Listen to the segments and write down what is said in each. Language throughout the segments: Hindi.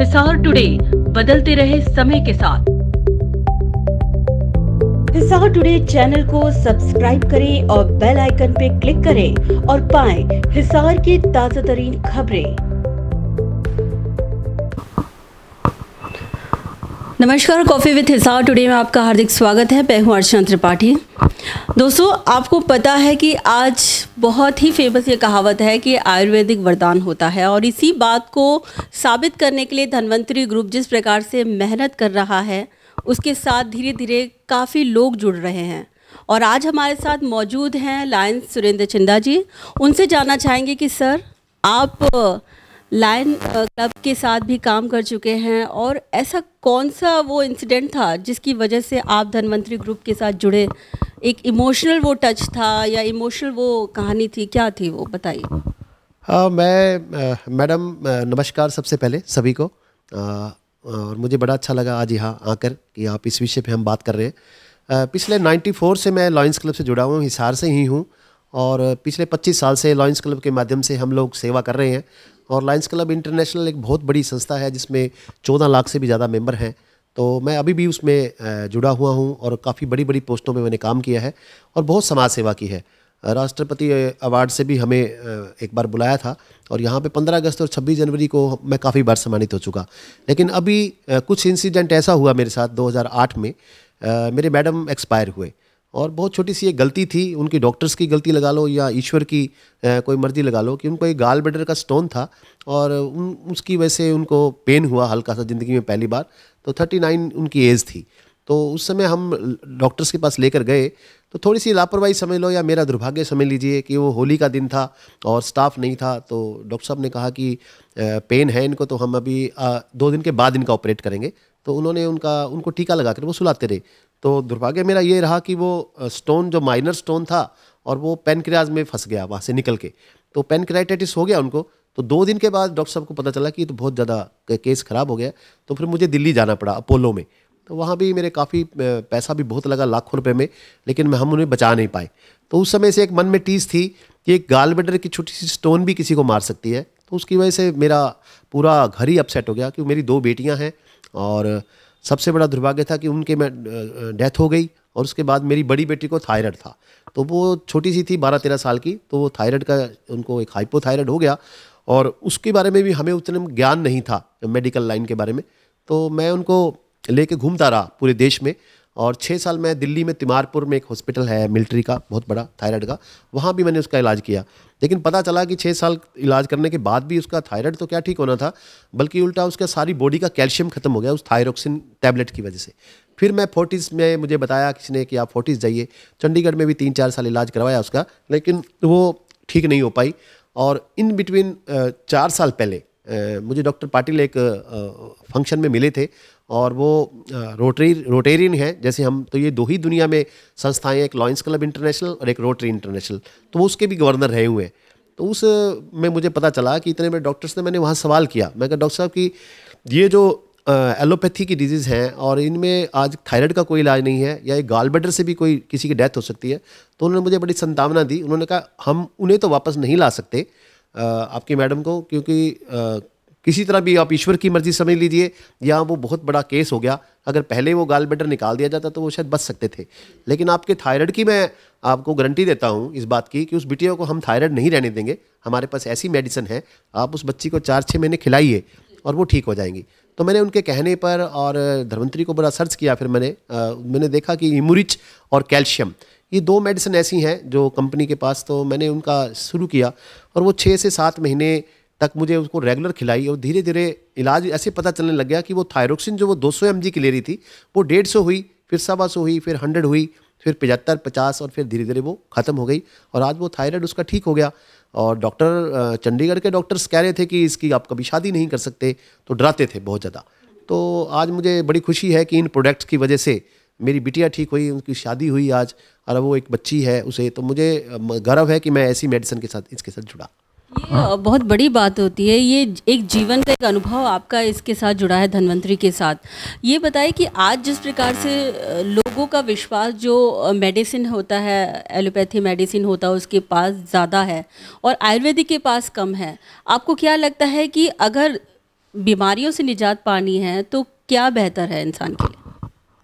हिसार टुडे बदलते रहे समय के साथ हिसार टुडे चैनल को सब्सक्राइब करें और बेल आइकन पर क्लिक करें और पाएं हिसार की ताजा तरीन खबरें नमस्कार कॉफ़ी विथ हिसार टुडे में आपका हार्दिक स्वागत है मैं हूँ अर्चना त्रिपाठी दोस्तों आपको पता है कि आज बहुत ही फेमस ये कहावत है कि आयुर्वेदिक वरदान होता है और इसी बात को साबित करने के लिए धनवंतरी ग्रुप जिस प्रकार से मेहनत कर रहा है उसके साथ धीरे धीरे काफ़ी लोग जुड़ रहे हैं और आज हमारे साथ मौजूद हैं लायंस सुरेंद्र चिंदा जी उनसे जानना चाहेंगे कि सर आप लायन क्लब uh, के साथ भी काम कर चुके हैं और ऐसा कौन सा वो इंसिडेंट था जिसकी वजह से आप धनवंतरी ग्रुप के साथ जुड़े एक इमोशनल वो टच था या इमोशनल वो कहानी थी क्या थी वो बताइए हाँ मैं मैडम नमस्कार सबसे पहले सभी को आ, और मुझे बड़ा अच्छा लगा आज यहाँ आकर कि आप इस विषय पे हम बात कर रहे हैं आ, पिछले 94 से मैं लॉयंस क्लब से जुड़ा हुआ हूँ हिसार से ही हूँ और पिछले 25 साल से लॉयंस क्लब के माध्यम से हम लोग सेवा कर रहे हैं और लाइन्स क्लब इंटरनेशनल एक बहुत बड़ी संस्था है जिसमें चौदह लाख से भी ज़्यादा मेम्बर हैं तो मैं अभी भी उसमें जुड़ा हुआ हूँ और काफ़ी बड़ी बड़ी पोस्टों में मैंने काम किया है और बहुत समाज सेवा की है राष्ट्रपति अवार्ड से भी हमें एक बार बुलाया था और यहाँ पे 15 अगस्त और 26 जनवरी को मैं काफ़ी बार सम्मानित हो चुका लेकिन अभी कुछ इंसिडेंट ऐसा हुआ मेरे साथ 2008 में मेरे मैडम एक्सपायर हुए और बहुत छोटी सी एक गलती थी उनकी डॉक्टर्स की गलती लगा लो या ईश्वर की कोई मर्जी लगा लो कि उनको एक गाल बेडर का स्टोन था और उन उसकी वजह से उनको पेन हुआ हल्का सा ज़िंदगी में पहली बार तो थर्टी नाइन उनकी एज थी तो उस समय हम डॉक्टर्स के पास लेकर गए तो थोड़ी सी लापरवाही समझ लो या मेरा दुर्भाग्य समझ लीजिए कि वो होली का दिन था और स्टाफ नहीं था तो डॉक्टर साहब ने कहा कि पेन है इनको तो हम अभी दो दिन के बाद इनका ऑपरेट करेंगे तो उन्होंने उनका उनको टीका लगा कर वो सुलाते रहे तो दुर्भाग्य मेरा ये रहा कि वो स्टोन जो माइनर स्टोन था और वो पेनक्रियाज में फंस गया वहाँ से निकल के तो पेनक्राइटाइटिस हो गया उनको तो दो दिन के बाद डॉक्टर साहब को पता चला कि तो बहुत ज़्यादा केस ख़राब हो गया तो फिर मुझे दिल्ली जाना पड़ा अपोलो में तो वहाँ भी मेरे काफ़ी पैसा भी बहुत लगा लाखों रुपए में लेकिन हम उन्हें बचा नहीं पाए तो उस समय से एक मन में टीस थी कि एक गाल बेडर की छोटी सी स्टोन भी किसी को मार सकती है तो उसकी वजह से मेरा पूरा घर ही अपसेट हो गया क्योंकि मेरी दो बेटियाँ हैं और सबसे बड़ा दुर्भाग्य था कि उनके मैं डेथ हो गई और उसके बाद मेरी बड़ी बेटी को थायराइड था तो वो छोटी सी थी बारह तेरह साल की तो वो थायराइड का उनको एक हाइपोथायराइड हो गया और उसके बारे में भी हमें उतना ज्ञान नहीं था मेडिकल लाइन के बारे में तो मैं उनको लेके घूमता रहा पूरे देश में और छः साल मैं दिल्ली में तिमारपुर में एक हॉस्पिटल है मिलिट्री का बहुत बड़ा थायराइड का वहाँ भी मैंने उसका इलाज किया लेकिन पता चला कि छः साल इलाज करने के बाद भी उसका थायराइड तो क्या ठीक होना था बल्कि उल्टा उसका सारी बॉडी का कैल्शियम खत्म हो गया उस थायरोक्सिन टैबलेट की वजह से फिर मैं फोर्टीज में मुझे बताया किसी ने कि आप फोर्टिस जाइए चंडीगढ़ में भी तीन चार साल इलाज करवाया उसका लेकिन वो ठीक नहीं हो पाई और इन बिटवीन चार साल पहले मुझे डॉक्टर पाटिल एक फंक्शन में मिले थे और वो रोटरी रोटेरियन है जैसे हम तो ये दो ही दुनिया में संस्थाएं एक लॉयंस क्लब इंटरनेशनल और एक रोटरी इंटरनेशनल तो वो उसके भी गवर्नर रहे हुए हैं तो उस में मुझे पता चला कि इतने में डॉक्टर्स ने मैंने वहाँ सवाल किया मैं कहा डॉक्टर साहब कि ये जो एलोपैथी की डिजीज़ हैं और इनमें आज थायराइड का कोई इलाज नहीं है या एक गाल बडर से भी कोई किसी की डेथ हो सकती है तो उन्होंने मुझे बड़ी संतावना दी उन्होंने कहा हम उन्हें तो वापस नहीं ला सकते आपकी मैडम को क्योंकि किसी तरह भी आप ईश्वर की मर्जी समझ लीजिए या वो बहुत बड़ा केस हो गया अगर पहले वो गाल बेटर निकाल दिया जाता तो वो शायद बच सकते थे लेकिन आपके थायराइड की मैं आपको गारंटी देता हूँ इस बात की कि उस बिटिया को हम थायराइड नहीं रहने देंगे हमारे पास ऐसी मेडिसिन है आप उस बच्ची को चार छः महीने खिलाइए और वो ठीक हो जाएंगी तो मैंने उनके कहने पर और धर्मंत्री को बड़ा सर्च किया फिर मैंने आ, मैंने देखा कि इमुरिच और कैल्शियम ये दो मेडिसिन ऐसी हैं जो कंपनी के पास तो मैंने उनका शुरू किया और वो छः से सात महीने तक मुझे उसको रेगुलर खिलाई और धीरे धीरे इलाज ऐसे पता चलने लग गया कि वो थायरोक्सिन जो वो 200 सौ की ले रही थी वो डेढ़ सौ हुई फिर सवा सौ हुई फिर हंड्रेड हुई फिर पचहत्तर पचास और फिर धीरे धीरे वो ख़त्म हो गई और आज वो थायराइड उसका ठीक हो गया और डॉक्टर चंडीगढ़ के डॉक्टर्स कह रहे थे कि इसकी आप कभी शादी नहीं कर सकते तो डराते थे बहुत ज़्यादा तो आज मुझे बड़ी खुशी है कि इन प्रोडक्ट्स की वजह से मेरी बिटिया ठीक हुई उनकी शादी हुई आज और वो एक बच्ची है उसे तो मुझे गर्व है कि मैं ऐसी मेडिसिन के साथ इसके साथ जुड़ा ये बहुत बड़ी बात होती है ये एक जीवन का एक अनुभव आपका इसके साथ जुड़ा है धनवंतरी के साथ ये बताए कि आज जिस प्रकार से लोगों का विश्वास जो मेडिसिन होता है एलोपैथी मेडिसिन होता है उसके पास ज़्यादा है और आयुर्वेदिक के पास कम है आपको क्या लगता है कि अगर बीमारियों से निजात पानी है तो क्या बेहतर है इंसान के लिए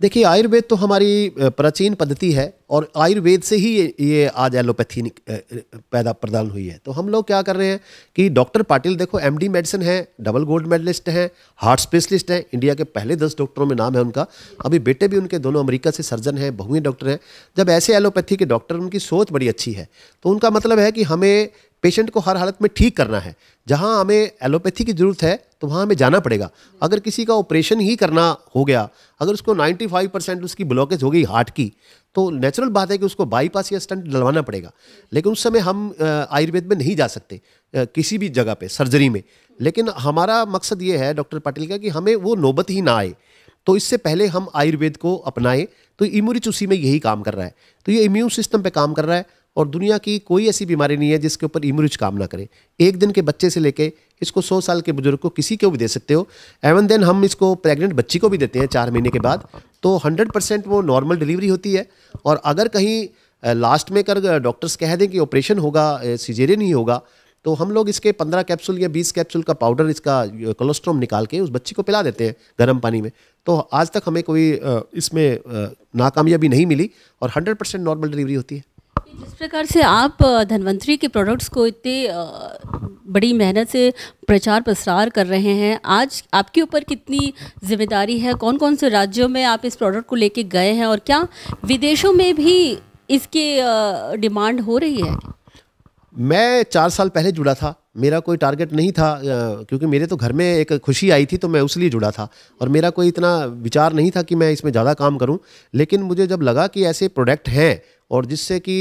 देखिए आयुर्वेद तो हमारी प्राचीन पद्धति है और आयुर्वेद से ही ये, ये आज एलोपैथी पैदा प्रदान हुई है तो हम लोग क्या कर रहे हैं कि डॉक्टर पाटिल देखो एमडी मेडिसिन है डबल गोल्ड मेडलिस्ट हैं हार्ट स्पेशलिस्ट हैं इंडिया के पहले दस डॉक्टरों में नाम है उनका अभी बेटे भी उनके दोनों अमेरिका से सर्जन हैं बहुएँ डॉक्टर हैं जब ऐसे एलोपैथी के डॉक्टर उनकी सोच बड़ी अच्छी है तो उनका मतलब है कि हमें पेशेंट को हर हालत में ठीक करना है जहाँ हमें एलोपैथी की ज़रूरत है तो वहाँ हमें जाना पड़ेगा अगर किसी का ऑपरेशन ही करना हो गया अगर उसको 95 परसेंट उसकी ब्लॉकेज हो गई हार्ट की तो नेचुरल बात है कि उसको बाईपास या स्टंट डलवाना पड़ेगा लेकिन उस समय हम आयुर्वेद में नहीं जा सकते किसी भी जगह पर सर्जरी में लेकिन हमारा मकसद ये है डॉक्टर पाटिल का कि हमें वो नौबत ही ना आए तो इससे पहले हम आयुर्वेद को अपनाएं तो इम्यूरिच उसी में यही काम कर रहा है तो ये इम्यून सिस्टम पे काम कर रहा है और दुनिया की कोई ऐसी बीमारी नहीं है जिसके ऊपर इम्यूनिज काम ना करे एक दिन के बच्चे से लेके इसको सौ साल के बुजुर्ग को किसी को भी दे सकते हो एवन देन हम इसको प्रेग्नेंट बच्ची को भी देते हैं चार महीने के बाद तो हंड्रेड परसेंट वो नॉर्मल डिलीवरी होती है और अगर कहीं लास्ट में कर डॉक्टर्स कह दें कि ऑपरेशन होगा सीजेरियन ही होगा तो हम लोग इसके पंद्रह कैप्सूल या बीस कैप्सूल का पाउडर इसका कोलेस्ट्रोल निकाल के उस बच्ची को पिला देते हैं गर्म पानी में तो आज तक हमें कोई इसमें नाकामयाबी नहीं मिली और हंड्रेड परसेंट नॉर्मल डिलीवरी होती है जिस प्रकार से आप धनवंतरी के प्रोडक्ट्स को इतने बड़ी मेहनत से प्रचार प्रसार कर रहे हैं आज आपके ऊपर कितनी जिम्मेदारी है कौन कौन से राज्यों में आप इस प्रोडक्ट को लेके गए हैं और क्या विदेशों में भी इसके डिमांड हो रही है मैं चार साल पहले जुड़ा था मेरा कोई टारगेट नहीं था क्योंकि मेरे तो घर में एक खुशी आई थी तो मैं उस लिए जुड़ा था और मेरा कोई इतना विचार नहीं था कि मैं इसमें ज़्यादा काम करूं लेकिन मुझे जब लगा कि ऐसे प्रोडक्ट हैं और जिससे कि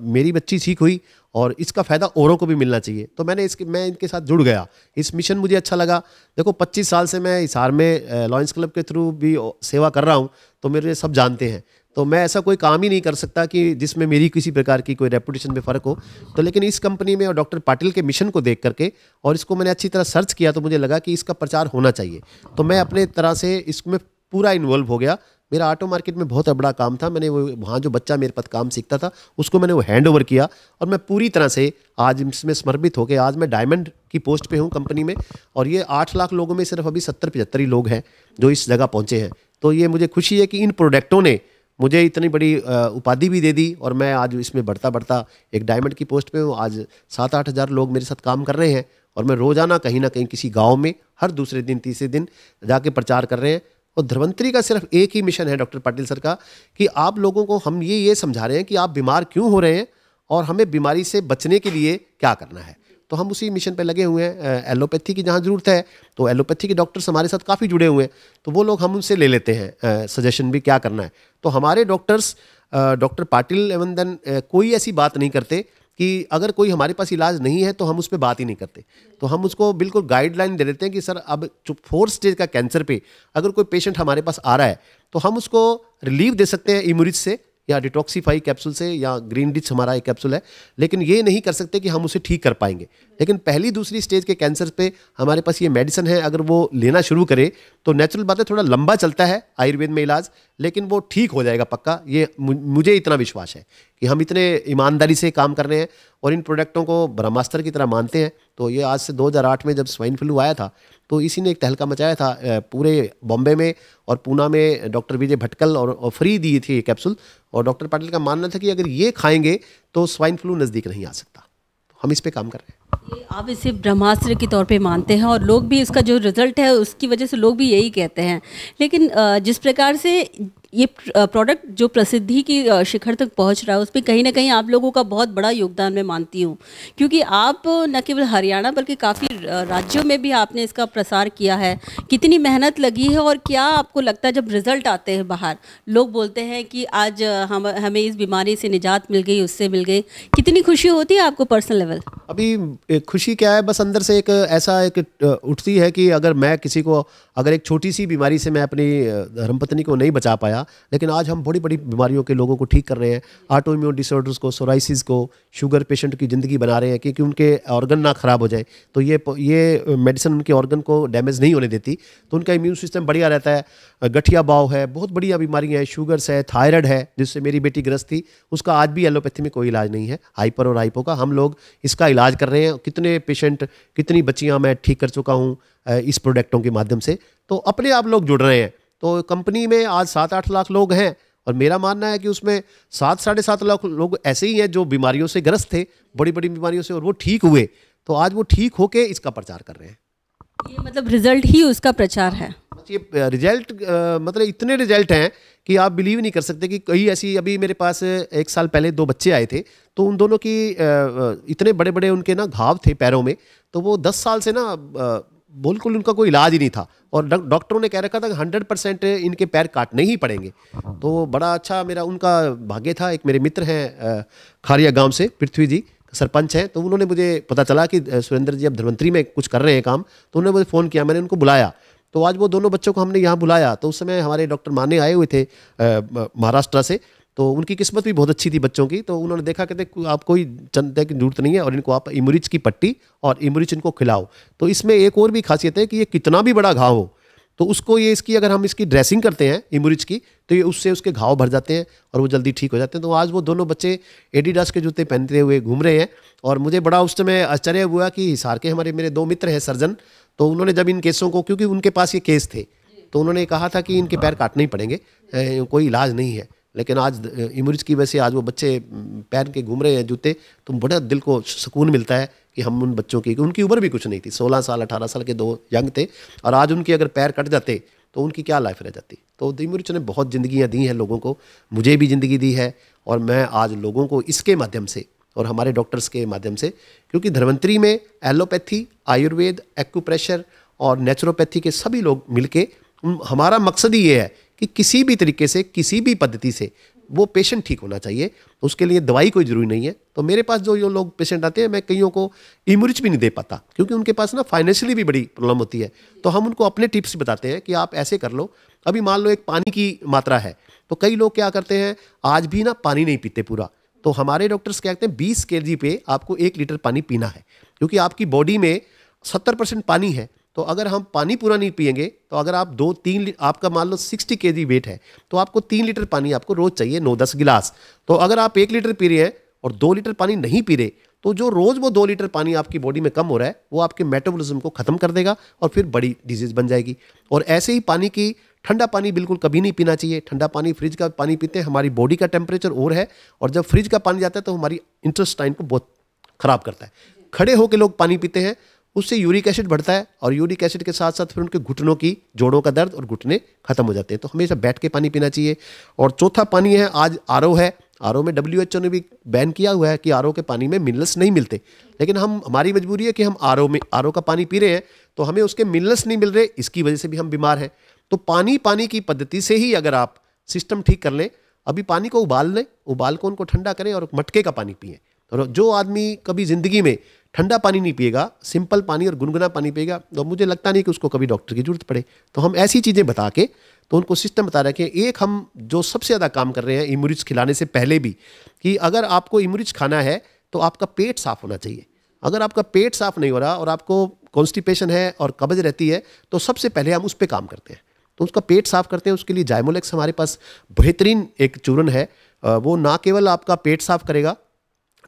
मेरी बच्ची सीख हुई और इसका फ़ायदा औरों को भी मिलना चाहिए तो मैंने इसके मैं इनके साथ जुड़ गया इस मिशन मुझे अच्छा लगा देखो 25 साल से मैं इस में लॉयंस क्लब के थ्रू भी सेवा कर रहा हूँ तो मेरे सब जानते हैं तो मैं ऐसा कोई काम ही नहीं कर सकता कि जिसमें मेरी किसी प्रकार की कोई रेपुटेशन में फ़र्क हो तो लेकिन इस कंपनी में और डॉक्टर पाटिल के मिशन को देख करके और इसको मैंने अच्छी तरह सर्च किया तो मुझे लगा कि इसका प्रचार होना चाहिए तो मैं अपने तरह से इसमें पूरा इन्वॉल्व हो गया मेरा ऑटो मार्केट में बहुत बड़ा काम था मैंने वो वहाँ जो बच्चा मेरे पास काम सीखता था उसको मैंने वो हैंड ओवर किया और मैं पूरी तरह से आज इसमें समर्पित होकर आज मैं डायमंड की पोस्ट पे हूँ कंपनी में और ये आठ लाख लोगों में सिर्फ अभी सत्तर पचहत्तर ही लोग हैं जो इस जगह पहुँचे हैं तो ये मुझे खुशी है कि इन प्रोडक्टों ने मुझे इतनी बड़ी उपाधि भी दे दी और मैं आज इसमें बढ़ता बढ़ता एक डायमंड की पोस्ट पे हूँ आज सात आठ हज़ार लोग मेरे साथ काम कर रहे हैं और मैं रोज़ाना कहीं ना कहीं किसी गाँव में हर दूसरे दिन तीसरे दिन जाके प्रचार कर रहे हैं और धर्वंतरी का सिर्फ एक ही मिशन है डॉक्टर पाटिल सर का कि आप लोगों को हम ये ये समझा रहे हैं कि आप बीमार क्यों हो रहे हैं और हमें बीमारी से बचने के लिए क्या करना है तो हम उसी मिशन पे लगे हुए हैं एलोपैथी की जहाँ ज़रूरत है तो एलोपैथी के डॉक्टर्स हमारे साथ काफ़ी जुड़े हुए हैं तो वो लोग हम उनसे ले लेते हैं सजेशन भी क्या करना है तो हमारे डॉक्टर्स डॉक्टर पाटिल एवं देन कोई ऐसी बात नहीं करते कि अगर कोई हमारे पास इलाज नहीं है तो हम उस पर बात ही नहीं करते तो हम उसको बिल्कुल गाइडलाइन दे देते हैं कि सर अब जो फोर्थ स्टेज का कैंसर पे अगर कोई पेशेंट हमारे पास आ रहा है तो हम उसको रिलीफ दे सकते हैं इमरिज से या डिटॉक्सीफाई कैप्सूल से या ग्रीन डिच हमारा एक कैप्सूल है लेकिन ये नहीं कर सकते कि हम उसे ठीक कर पाएंगे लेकिन पहली दूसरी स्टेज के कैंसर पे हमारे पास ये मेडिसिन है अगर वो लेना शुरू करे तो नेचुरल बात है थोड़ा लंबा चलता है आयुर्वेद में इलाज लेकिन वो ठीक हो जाएगा पक्का ये मुझे इतना विश्वास है कि हम इतने ईमानदारी से काम कर रहे हैं और इन प्रोडक्टों को ब्रह्मास्त्र की तरह मानते हैं तो ये आज से 2008 में जब स्वाइन फ्लू आया था तो इसी ने एक तहलका मचाया था पूरे बॉम्बे में और पूना में डॉक्टर विजय भटकल और, फ्री दिए थे ये कैप्सूल और डॉक्टर पाटिल का मानना था कि अगर ये खाएंगे तो स्वाइन फ्लू नज़दीक नहीं आ सकता तो हम इस पर काम कर रहे हैं आप इसे ब्रह्मास्त्र के तौर पे मानते हैं और लोग भी इसका जो रिज़ल्ट है उसकी वजह से लोग भी यही कहते हैं लेकिन जिस प्रकार से ये प्रोडक्ट जो प्रसिद्धि की शिखर तक पहुंच रहा है उसमें कहीं ना कहीं आप लोगों का बहुत बड़ा योगदान मैं मानती हूँ क्योंकि आप न केवल हरियाणा बल्कि काफ़ी राज्यों में भी आपने इसका प्रसार किया है कितनी मेहनत लगी है और क्या आपको लगता है जब रिज़ल्ट आते हैं बाहर लोग बोलते हैं कि आज हम हमें इस बीमारी से निजात मिल गई उससे मिल गई कितनी खुशी होती है आपको पर्सनल लेवल अभी खुशी क्या है बस अंदर से एक ऐसा एक उठती है कि अगर मैं किसी को अगर एक छोटी सी बीमारी से मैं अपनी धर्मपत्नी को नहीं बचा पाया आया लेकिन आज हम बड़ी बड़ी बीमारियों के लोगों को ठीक कर रहे हैं ऑटो इम्यून डिसऑर्डर्स को सोराइसिस को शुगर पेशेंट की ज़िंदगी बना रहे हैं क्योंकि उनके ऑर्गन ना ख़राब हो जाए तो ये ये मेडिसिन उनके ऑर्गन को डैमेज नहीं होने देती तो उनका इम्यून सिस्टम बढ़िया रहता है गठिया बाव है बहुत बढ़िया बीमारियाँ हैं शुगर्स है थायरॉयड है जिससे मेरी बेटी ग्रस्त थी उसका आज भी एलोपैथी में कोई इलाज नहीं है हाइपर और हाइपो का हम लोग इसका इलाज कर रहे हैं कितने पेशेंट कितनी बच्चियाँ मैं ठीक कर चुका हूँ इस प्रोडक्टों के माध्यम से तो अपने आप लोग जुड़ रहे हैं तो कंपनी में आज सात आठ लाख लोग हैं और मेरा मानना है कि उसमें सात साढ़े सात लाख लोग ऐसे ही हैं जो बीमारियों से ग्रस्त थे बड़ी बड़ी बीमारियों से और वो ठीक हुए तो आज वो ठीक होके इसका प्रचार कर रहे हैं ये मतलब रिजल्ट ही उसका प्रचार है ये रिजल्ट मतलब इतने रिजल्ट हैं कि आप बिलीव नहीं कर सकते कि कई ऐसी अभी मेरे पास एक साल पहले दो बच्चे आए थे तो उन दोनों की इतने बड़े बड़े उनके ना घाव थे पैरों में तो वो दस साल से ना बिल्कुल उनका कोई इलाज ही नहीं था और डॉक्टरों ने कह रखा था कि हंड्रेड परसेंट इनके पैर काटने ही पड़ेंगे तो बड़ा अच्छा मेरा उनका भाग्य था एक मेरे मित्र हैं खारिया गांव से पृथ्वी जी सरपंच हैं तो उन्होंने मुझे पता चला कि सुरेंद्र जी अब धनवंतरी में कुछ कर रहे हैं काम तो उन्होंने मुझे फ़ोन किया मैंने उनको बुलाया तो आज वो दोनों बच्चों को हमने यहाँ बुलाया तो उस समय हमारे डॉक्टर माने आए हुए थे महाराष्ट्र से तो उनकी किस्मत भी बहुत अच्छी थी बच्चों की तो उन्होंने देखा कहते आप कोई चंदे की जरूरत नहीं है और इनको आप इमरिच की पट्टी और इमरिच इनको खिलाओ तो इसमें एक और भी खासियत है कि ये कितना भी बड़ा घाव हो तो उसको ये इसकी अगर हम इसकी ड्रेसिंग करते हैं इमरिच की तो ये उससे उसके घाव भर जाते हैं और वो जल्दी ठीक हो जाते हैं तो आज वो दोनों बच्चे एडिडास के जूते पहनते हुए घूम रहे हैं और मुझे बड़ा उस समय आश्चर्य हुआ कि हिसार के हमारे मेरे दो मित्र हैं सर्जन तो उन्होंने जब इन केसों को क्योंकि उनके पास ये केस थे तो उन्होंने कहा था कि इनके पैर काटने ही पड़ेंगे कोई इलाज नहीं है लेकिन आज इमरज की वजह से आज वो बच्चे पहन के घूम रहे हैं जूते तो बड़ा दिल को सुकून मिलता है कि हम उन बच्चों की उनकी उम्र भी कुछ नहीं थी सोलह साल अठारह साल के दो यंग थे और आज उनके अगर पैर कट जाते तो उनकी क्या लाइफ रह जाती तो दिमुरिच ने बहुत ज़िंदियाँ दी हैं लोगों को मुझे भी ज़िंदगी दी है और मैं आज लोगों को इसके माध्यम से और हमारे डॉक्टर्स के माध्यम से क्योंकि धर्वंतरी में एलोपैथी आयुर्वेद एक्यूप्रेशर और नेचुरोपैथी के सभी लोग मिलके हमारा मकसद ही ये है कि किसी भी तरीके से किसी भी पद्धति से वो पेशेंट ठीक होना चाहिए उसके लिए दवाई कोई ज़रूरी नहीं है तो मेरे पास जो ये लोग पेशेंट आते हैं मैं कईयों को इमरिच भी नहीं दे पाता क्योंकि उनके पास ना फाइनेंशियली भी बड़ी प्रॉब्लम होती है तो हम उनको अपने टिप्स बताते हैं कि आप ऐसे कर लो अभी मान लो एक पानी की मात्रा है तो कई लोग क्या करते हैं आज भी ना पानी नहीं पीते पूरा तो हमारे डॉक्टर्स क्या कहते हैं बीस के पे आपको एक लीटर पानी पीना है क्योंकि आपकी बॉडी में सत्तर परसेंट पानी है तो अगर हम पानी पूरा नहीं पियेंगे तो अगर आप दो तीन आपका मान लो सिक्सटी के वेट है तो आपको तीन लीटर पानी आपको रोज़ चाहिए नौ दस गिलास तो अगर आप एक लीटर पी रहे हैं और दो लीटर पानी नहीं पी रहे तो जो रोज़ वो दो लीटर पानी आपकी बॉडी में कम हो रहा है वो आपके मेटाबॉलिज्म को ख़त्म कर देगा और फिर बड़ी डिजीज़ बन जाएगी और ऐसे ही पानी की ठंडा पानी बिल्कुल कभी नहीं पीना चाहिए ठंडा पानी फ्रिज का पानी पीते हैं हमारी बॉडी का टेम्परेचर और है और जब फ्रिज का पानी जाता है तो हमारी इंटरेस्टाइन को बहुत ख़राब करता है खड़े होकर लोग पानी पीते हैं उससे यूरिक एसिड बढ़ता है और यूरिक एसिड के साथ साथ फिर उनके घुटनों की जोड़ों का दर्द और घुटने खत्म हो जाते हैं तो हमेशा बैठ के पानी पीना चाहिए और चौथा पानी है आज आर है आर में डब्ल्यू एच ओ ने भी बैन किया हुआ है कि आर के पानी में मिनरल्स नहीं मिलते लेकिन हम हमारी मजबूरी है कि हम आर में आर का पानी पी रहे हैं तो हमें उसके मिनरल्स नहीं मिल रहे इसकी वजह से भी हम बीमार हैं तो पानी पानी की पद्धति से ही अगर आप सिस्टम ठीक कर लें अभी पानी को उबाल लें उबाल को उनको ठंडा करें और मटके का पानी पिए और जो आदमी कभी ज़िंदगी में ठंडा पानी नहीं पिएगा सिंपल पानी और गुनगुना पानी पिएगा तो मुझे लगता नहीं कि उसको कभी डॉक्टर की जरूरत पड़े तो हम ऐसी चीज़ें बता के तो उनको सिस्टम बता रखें एक हम जो सबसे ज़्यादा काम कर रहे हैं इमुरिज खिलाने से पहले भी कि अगर आपको इमुरिज खाना है तो आपका पेट साफ होना चाहिए अगर आपका पेट साफ नहीं हो रहा और आपको कॉन्स्टिपेशन है और कब्ज रहती है तो सबसे पहले हम उस पर काम करते हैं तो उसका पेट साफ करते हैं उसके लिए जायमोलेक्स हमारे पास बेहतरीन एक चूरन है वो ना केवल आपका पेट साफ करेगा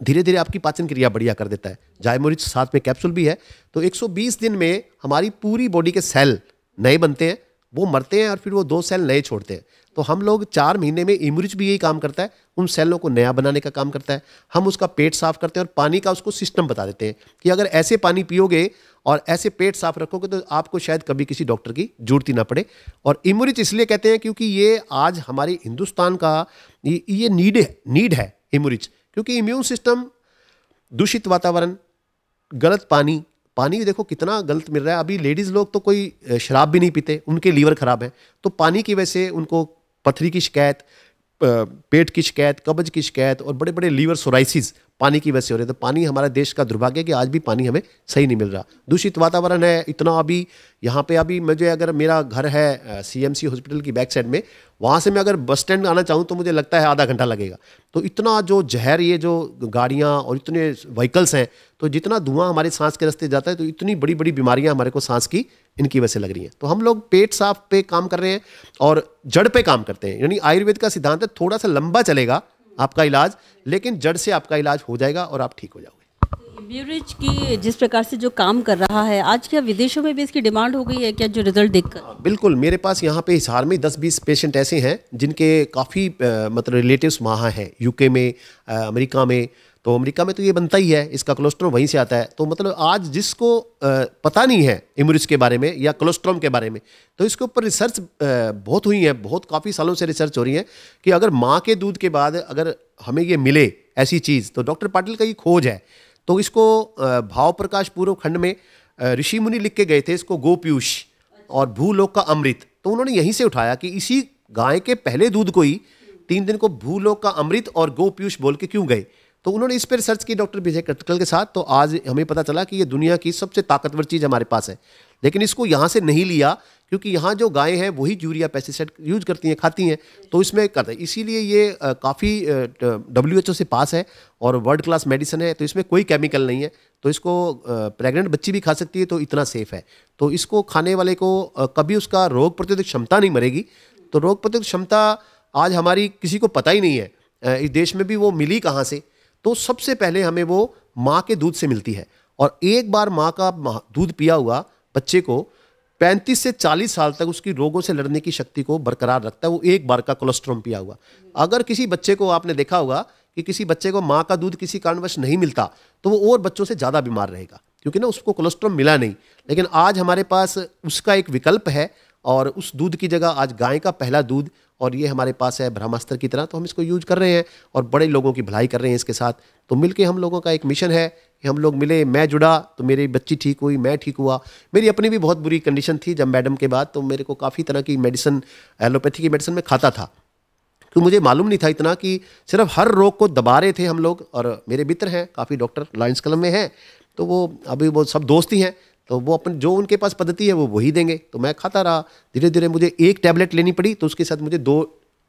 धीरे धीरे आपकी पाचन क्रिया बढ़िया कर देता है जायमोरिच साथ में कैप्सूल भी है तो 120 दिन में हमारी पूरी बॉडी के सेल नए बनते हैं वो मरते हैं और फिर वो दो सेल नए छोड़ते हैं तो हम लोग चार महीने में इमरिच भी यही काम करता है उन सेलों को नया बनाने का काम करता है हम उसका पेट साफ करते हैं और पानी का उसको सिस्टम बता देते हैं कि अगर ऐसे पानी पियोगे और ऐसे पेट साफ रखोगे तो आपको शायद कभी किसी डॉक्टर की जरूरत ही ना पड़े और इमरिच इसलिए कहते हैं क्योंकि ये आज हमारे हिंदुस्तान का ये, नीड है नीड है इमरिच क्योंकि इम्यून सिस्टम दूषित वातावरण गलत पानी पानी देखो कितना गलत मिल रहा है अभी लेडीज़ लोग तो कोई शराब भी नहीं पीते उनके लीवर ख़राब है तो पानी की वजह से उनको पथरी की शिकायत पेट की शिकायत कब्ज की शिकायत और बड़े बड़े लीवर सोराइसिस पानी की वजह से हो रही है तो पानी हमारे देश का दुर्भाग्य है कि आज भी पानी हमें सही नहीं मिल रहा दूषित वातावरण है इतना अभी यहाँ पे अभी मुझे अगर मेरा घर है सीएमसी हॉस्पिटल की बैक साइड में वहाँ से मैं अगर बस स्टैंड आना चाहूँ तो मुझे लगता है आधा घंटा लगेगा तो इतना जो जहर ये जो गाड़ियाँ और इतने व्हीकल्स हैं तो जितना धुआं हमारे सांस के रास्ते जाता है तो इतनी बड़ी बड़ी बीमारियाँ हमारे को सांस की इनकी वजह से लग रही हैं तो हम लोग पेट साफ पे काम कर रहे हैं और जड़ पे काम करते हैं यानी आयुर्वेद का सिद्धांत है थोड़ा सा लंबा चलेगा आपका इलाज लेकिन जड़ से आपका इलाज हो जाएगा और आप ठीक हो जाओगे ब्यूरिज की जिस प्रकार से जो काम कर रहा है आज क्या विदेशों में भी इसकी डिमांड हो गई है क्या जो रिजल्ट देखकर हाँ, बिल्कुल मेरे पास यहाँ पे हिसार में 10-20 पेशेंट ऐसे हैं जिनके काफ़ी मतलब रिलेटिव्स वहाँ हैं यूके में अमेरिका में तो अमेरिका में तो ये बनता ही है इसका कोलेस्ट्रॉम वहीं से आता है तो मतलब आज जिसको पता नहीं है इमरिज के बारे में या कोलेस्ट्रॉम के बारे में तो इसके ऊपर रिसर्च बहुत हुई है बहुत काफ़ी सालों से रिसर्च हो रही है कि अगर माँ के दूध के बाद अगर हमें ये मिले ऐसी चीज़ तो डॉक्टर पाटिल का ये खोज है तो इसको भाव प्रकाश पूर्व खंड में ऋषि मुनि लिख के गए थे इसको गोपीयूष और भूलोक का अमृत तो उन्होंने यहीं से उठाया कि इसी गाय के पहले दूध को ही तीन दिन को भूलोक का अमृत और गोपीयूष बोल के क्यों गए तो उन्होंने इस पर रिसर्च की डॉक्टर विजय कटकल के साथ तो आज हमें पता चला कि ये दुनिया की सबसे ताकतवर चीज़ हमारे पास है लेकिन इसको यहाँ से नहीं लिया क्योंकि यहाँ जो गायें हैं वही यूरिया पेस्टिसाइड यूज करती हैं खाती हैं तो इसमें करते हैं इसीलिए ये काफ़ी डब्ल्यू से पास है और वर्ल्ड क्लास मेडिसिन है तो इसमें कोई केमिकल नहीं है तो इसको प्रेग्नेंट बच्ची भी खा सकती है तो इतना सेफ है तो इसको खाने वाले को कभी उसका रोग प्रतिरोधक क्षमता नहीं मरेगी तो रोग प्रतिरोधक क्षमता आज हमारी किसी को पता ही नहीं है इस देश में भी वो मिली कहाँ से तो सबसे पहले हमें वो माँ के दूध से मिलती है और एक बार माँ का दूध पिया हुआ बच्चे को 35 से 40 साल तक उसकी रोगों से लड़ने की शक्ति को बरकरार रखता है वो एक बार का कोलेस्ट्रॉम पिया हुआ अगर किसी बच्चे को आपने देखा होगा कि किसी बच्चे को माँ का दूध किसी कारणवश नहीं मिलता तो वो और बच्चों से ज़्यादा बीमार रहेगा क्योंकि ना उसको कोलेस्ट्रॉम मिला नहीं लेकिन आज हमारे पास उसका एक विकल्प है और उस दूध की जगह आज गाय का पहला दूध और ये हमारे पास है ब्रह्मास्त्र की तरह तो हम इसको यूज कर रहे हैं और बड़े लोगों की भलाई कर रहे हैं इसके साथ तो मिलके हम लोगों का एक मिशन है कि हम लोग मिले मैं जुड़ा तो मेरी बच्ची ठीक हुई मैं ठीक हुआ मेरी अपनी भी बहुत बुरी कंडीशन थी जब मैडम के बाद तो मेरे को काफ़ी तरह की मेडिसिन एलोपैथी की मेडिसिन में खाता था तो मुझे मालूम नहीं था इतना कि सिर्फ हर रोग को दबा रहे थे हम लोग और मेरे मित्र हैं काफ़ी डॉक्टर लाइन्स कलम में हैं तो वो अभी वो सब दोस्त ही हैं तो वो अपन जो उनके पास पद्धति है वो वही देंगे तो मैं खाता रहा धीरे धीरे मुझे एक टैबलेट लेनी पड़ी तो उसके साथ मुझे दो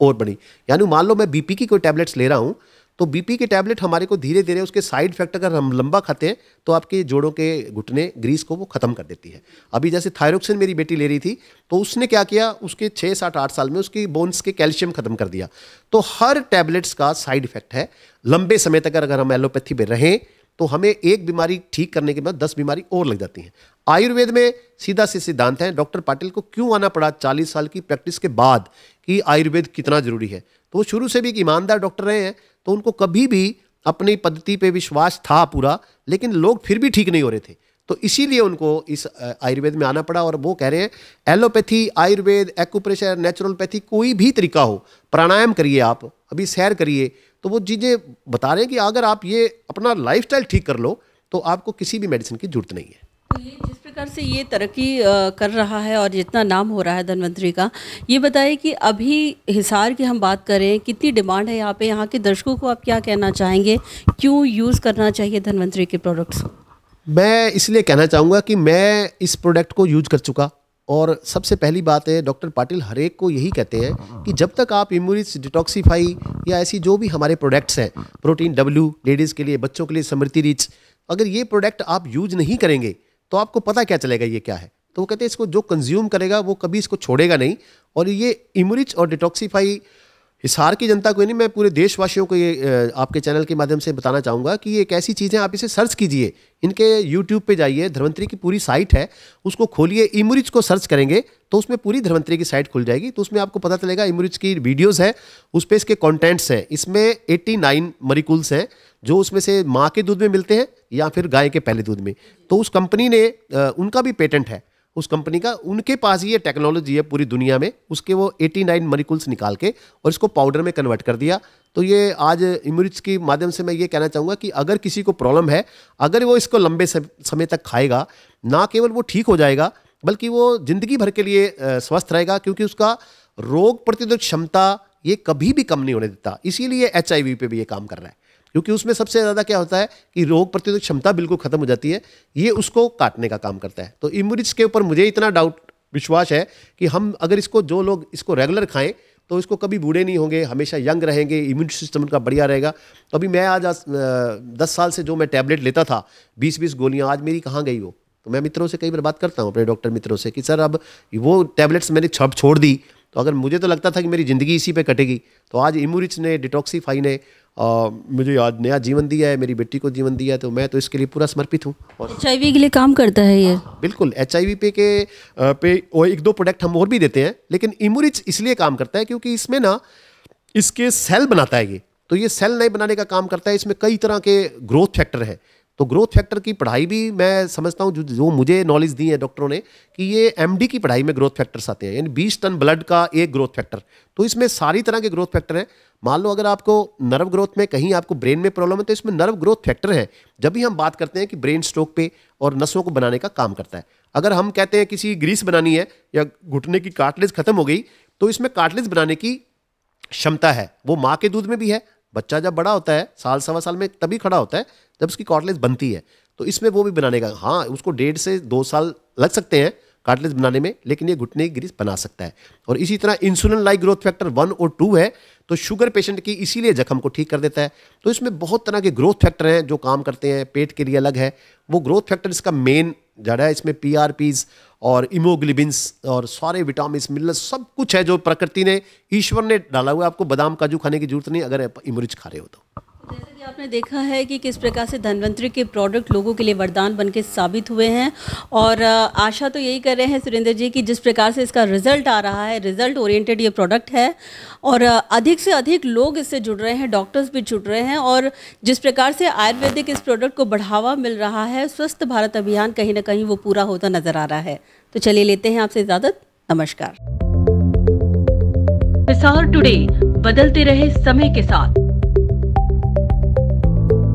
और बनी यानी मान लो मैं बीपी की कोई टैबलेट्स ले रहा हूँ तो बीपी के टैबलेट हमारे को धीरे धीरे उसके साइड इफेक्ट अगर हम लंबा खाते हैं तो आपके जोड़ों के घुटने ग्रीस को वो ख़त्म कर देती है अभी जैसे थायरोक्सिन मेरी बेटी ले रही थी तो उसने क्या किया उसके छः सात आठ साल में उसकी बोन्स के कैल्शियम ख़त्म कर दिया तो हर टैबलेट्स का साइड इफेक्ट है लंबे समय तक अगर हम एलोपैथी में रहें तो हमें एक बीमारी ठीक करने के बाद दस बीमारी और लग जाती हैं आयुर्वेद में सीधा से सिद्धांत है डॉक्टर पाटिल को क्यों आना पड़ा चालीस साल की प्रैक्टिस के बाद कि आयुर्वेद कितना ज़रूरी है तो वो शुरू से भी एक ईमानदार डॉक्टर रहे हैं तो उनको कभी भी अपनी पद्धति पे विश्वास था पूरा लेकिन लोग फिर भी ठीक नहीं हो रहे थे तो इसीलिए उनको इस आयुर्वेद में आना पड़ा और वो कह रहे हैं एलोपैथी आयुर्वेद एक्यूप्रेशर नेचुरलपैथी कोई भी तरीका हो प्राणायाम करिए आप अभी सैर करिए तो वो चीज़ें बता रहे हैं कि अगर आप ये अपना लाइफ ठीक कर लो तो आपको किसी भी मेडिसिन की जरूरत नहीं है तो ये जिस प्रकार से ये तरक्की कर रहा है और जितना नाम हो रहा है धनवंतरी का ये बताइए कि अभी हिसार की हम बात करें कितनी डिमांड है यहाँ पे यहाँ के दर्शकों को आप क्या कहना चाहेंगे क्यों यूज़ करना चाहिए धनवंतरी के प्रोडक्ट्स मैं इसलिए कहना चाहूँगा कि मैं इस प्रोडक्ट को यूज कर चुका और सबसे पहली बात है डॉक्टर पाटिल हरेक को यही कहते हैं कि जब तक आप इम्यूरिस डिटॉक्सीफाई या ऐसी जो भी हमारे प्रोडक्ट्स हैं प्रोटीन डब्ल्यू लेडीज़ के लिए बच्चों के लिए समृद्धि रिच अगर ये प्रोडक्ट आप यूज नहीं करेंगे तो आपको पता क्या चलेगा ये क्या है तो वो कहते हैं इसको जो कंज्यूम करेगा वो कभी इसको छोड़ेगा नहीं और ये इमरिच और डिटॉक्सीफाई हिसार की जनता को नहीं मैं पूरे देशवासियों को ये आपके चैनल के माध्यम से बताना चाहूँगा कि ये कैसी चीज़ें आप इसे सर्च कीजिए इनके यूट्यूब पे जाइए धर्वंतरी की पूरी साइट है उसको खोलिए इमरिज को सर्च करेंगे तो उसमें पूरी धर्वंतरी की साइट खुल जाएगी तो उसमें आपको पता चलेगा इमरिज की वीडियोज़ है उस पर इसके कॉन्टेंट्स हैं इसमें एट्टी नाइन मरिकुल्स हैं जो उसमें से माँ के दूध में मिलते हैं या फिर गाय के पहले दूध में तो उस कंपनी ने उनका भी पेटेंट है उस कंपनी का उनके पास ही ये टेक्नोलॉजी है पूरी दुनिया में उसके वो 89 मरिकुल्स निकाल के और इसको पाउडर में कन्वर्ट कर दिया तो ये आज इम्यूरिज के माध्यम से मैं ये कहना चाहूँगा कि अगर किसी को प्रॉब्लम है अगर वो इसको लंबे समय तक खाएगा ना केवल वो ठीक हो जाएगा बल्कि वो ज़िंदगी भर के लिए स्वस्थ रहेगा क्योंकि उसका रोग प्रतिरोध क्षमता ये कभी भी कम नहीं होने देता इसीलिए एच आई पे भी ये काम कर रहा है क्योंकि उसमें सबसे ज़्यादा क्या होता है कि रोग प्रतिरोधक क्षमता बिल्कुल खत्म हो जाती है ये उसको काटने का काम करता है तो इम्यूनिक्स के ऊपर मुझे इतना डाउट विश्वास है कि हम अगर इसको जो लोग इसको रेगुलर खाएं तो इसको कभी बूढ़े नहीं होंगे हमेशा यंग रहेंगे इम्यून सिस्टम का बढ़िया रहेगा तो अभी मैं आज, आज दस साल से जो मैं टैबलेट लेता था बीस बीस गोलियाँ आज मेरी कहाँ गई वो तो मैं मित्रों से कई बार बात करता हूँ अपने डॉक्टर मित्रों से कि सर अब वो टैबलेट्स मैंने छप छोड़ दी तो अगर मुझे तो लगता था कि मेरी ज़िंदगी इसी पे कटेगी तो आज इमूरिच ने डिटॉक्सीफाई ने आ, मुझे आज नया जीवन दिया है मेरी बेटी को जीवन दिया है तो मैं तो इसके लिए पूरा समर्पित हूँ एच के लिए काम करता है ये हाँ, बिल्कुल एच पे के पे वो एक दो प्रोडक्ट हम और भी देते हैं लेकिन इमोरिच इसलिए काम करता है क्योंकि इसमें ना इसके सेल बनाता है ये तो ये सेल नहीं बनाने का काम करता है इसमें कई तरह के ग्रोथ फैक्टर है तो ग्रोथ फैक्टर की पढ़ाई भी मैं समझता हूँ जो जो मुझे नॉलेज दी है डॉक्टरों ने कि ये एमडी की पढ़ाई में ग्रोथ फैक्टर्स आते हैं यानी बीस टन ब्लड का एक ग्रोथ फैक्टर तो इसमें सारी तरह के ग्रोथ फैक्टर हैं मान लो अगर आपको नर्व ग्रोथ में कहीं आपको ब्रेन में प्रॉब्लम है तो इसमें नर्व ग्रोथ फैक्टर है जब भी हम बात करते हैं कि ब्रेन स्ट्रोक पे और नसों को बनाने का काम करता है अगर हम कहते हैं किसी ग्रीस बनानी है या घुटने की कार्टलेज खत्म हो गई तो इसमें कार्टलेज बनाने की क्षमता है वो माँ के दूध में भी है बच्चा जब बड़ा होता है साल सवा साल में तभी खड़ा होता है जब उसकी कार्टलेज बनती है तो इसमें वो भी बनाने का हाँ उसको डेढ़ से दो साल लग सकते हैं कार्टलेज बनाने में लेकिन ये घुटने की ग्रीस बना सकता है और इसी तरह insulin like growth factor one और टू है तो शुगर पेशेंट की इसीलिए जख्म को ठीक कर देता है तो इसमें बहुत तरह के ग्रोथ फैक्टर हैं जो काम करते हैं पेट के लिए अलग है वो ग्रोथ फैक्टर इसका मेन जड़ा है इसमें पी आर पीज और इमोग्लिबिन्स और सारे विटामिन मिनरल सब कुछ है जो प्रकृति ने ईश्वर ने डाला हुआ है आपको बादाम काजू खाने की जरूरत नहीं अगर आप इमरिच खा रहे हो तो कि आपने देखा है कि किस प्रकार से धनवंतरी के प्रोडक्ट लोगों के लिए वरदान बन के साबित हुए हैं और आशा तो यही कर रहे हैं सुरेंद्र जी कि जिस प्रकार से इसका रिजल्ट आ रहा है रिजल्ट ओरिएंटेड ये प्रोडक्ट है और अधिक से अधिक लोग इससे जुड़ रहे हैं डॉक्टर्स भी जुड़ रहे हैं और जिस प्रकार से आयुर्वेदिक इस प्रोडक्ट को बढ़ावा मिल रहा है स्वस्थ भारत अभियान कहीं ना कहीं वो पूरा होता नज़र आ रहा है तो चलिए लेते हैं आपसे इजाज़त नमस्कार टुडे बदलते रहे समय के साथ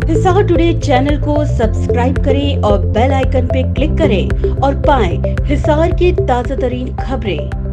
हिसार टुडे चैनल को सब्सक्राइब करें और बेल आइकन पे क्लिक करें और पाएं हिसार की ताजा तरीन खबरें